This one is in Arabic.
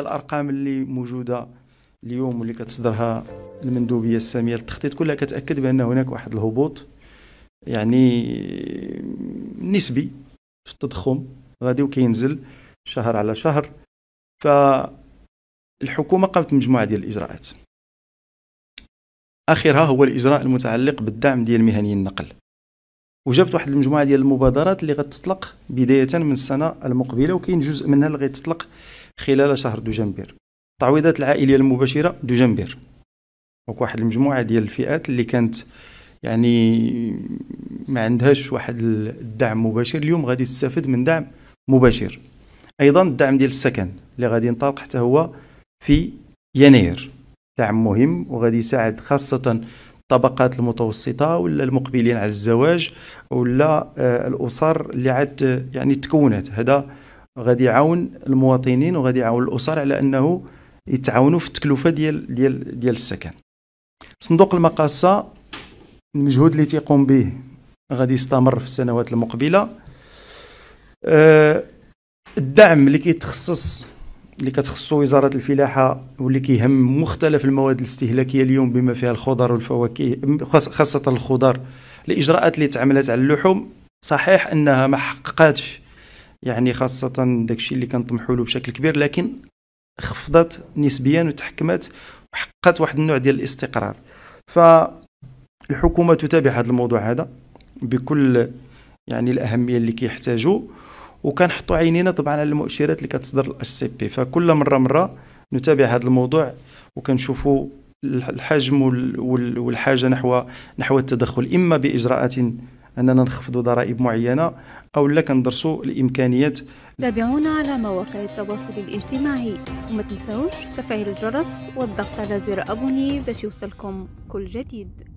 الارقام اللي موجوده اليوم واللي كتصدرها المندوبيه الساميه للتخطيط كلها كتاكد بان هناك واحد الهبوط يعني نسبي في التضخم غادي وكينزل شهر على شهر فالحكومه قامت بمجموعه ديال الاجراءات اخرها هو الاجراء المتعلق بالدعم ديال مهني النقل وجابت واحد المجموعه ديال المبادرات اللي غتطلق بدايه من السنه المقبله وكاين جزء منها اللي غيتطلق خلال شهر دجنبر التعويضات العائليه المباشره دجنبر دونك واحد المجموعه ديال الفئات اللي كانت يعني ما عندهاش واحد الدعم مباشر اليوم غادي تستفد من دعم مباشر ايضا الدعم ديال السكن اللي غادي ينطلق حتى هو في يناير دعم مهم وغادي يساعد خاصه الطبقات المتوسطة ولا المقبلين على الزواج ولا آه، الأسر اللي عاد آه، يعني تكونت هذا غادي يعاون المواطنين وغادي يعاون الاسر على انه يتعاونوا في التكلفه ديال ديال ديال السكن صندوق المقاصه المجهود اللي تيقوم به غادي يستمر في السنوات المقبله آه، الدعم اللي كيتخصص اللي كتخصو وزاره الفلاحه واللي كيهم مختلف المواد الاستهلاكيه اليوم بما فيها الخضر والفواكه خاصه الخضر الاجراءات اللي تعملت على اللحوم صحيح انها ما حققاتش يعني خاصة داكشي اللي كان له بشكل كبير لكن خفضت نسبيا وتحكمت وحققت واحد النوع ديال الاستقرار فالحكومة تتابع هذا الموضوع هذا بكل يعني الأهمية اللي كيحتاجوا وكنحطوا عينينا طبعا على المؤشرات اللي كتصدر الاش سي بي فكل مرة مرة نتابع هذا الموضوع وكنشوفوا الحجم والحاجة نحو نحو التدخل إما بإجراءات اننا نخفضوا ضرائب معينه او لا كندرسوا الامكانيات تابعونا على مواقع التواصل الاجتماعي وما تنسوش تفعيل الجرس والضغط على زر ابوني باش يوصلكم كل جديد